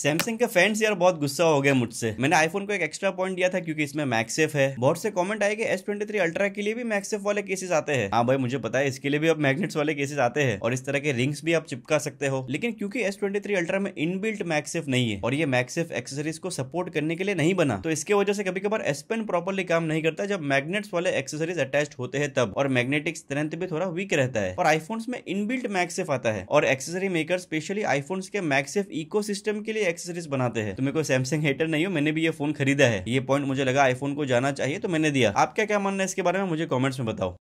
Samsung के fans यार बहुत गुस्सा हो गए मुझसे मैंने आईफोन को एक एक्स्ट्रा पॉइंट दिया था क्योंकि इसमें मैक्सेफ है बहुत से कमेंट आए कि एस ट्वेंटी थ्री अल्ट्रा के लिए भी मैक्सेफ वाले केसेस आते हैं हाँ भाई मुझे पता है इसके लिए भी अब मैग्नेट्स वाले केसेस आते हैं और इस तरह के रिंग्स भी आप चिपका सकते हो लेकिन क्योंकि एस ट्वेंटी थ्री अल्ट्रा में इनबिल्ट बिल्ट नहीं है और ये मैक्सेफ एक्सेसरीज को सपोर्ट करने के लिए नहीं बना तो इसके वजह से कभी कभार एसपेन प्रॉपरली काम नहीं करता जब मैग्नेट्स वाले एक्सेसरीज अटैच होते हैं तब और मैग्नेटिक स्ट्रेंथ भी थोड़ा वीक रहता है और आईफोन में इनबिल्ट मैक्सेफ आता है और एक्सेसरी मेकर स्पेशली आईफोन के मैक्सेफ इको के लिए एक्सेसरीज बनाते हैं तो मेरे को सैमसंग हेटर नहीं हो मैंने भी ये फोन खरीदा है ये पॉइंट मुझे लगा आईफोन को जाना चाहिए तो मैंने दिया आप क्या क्या मानना है इसके बारे में मुझे कॉमेंट्स में बताओ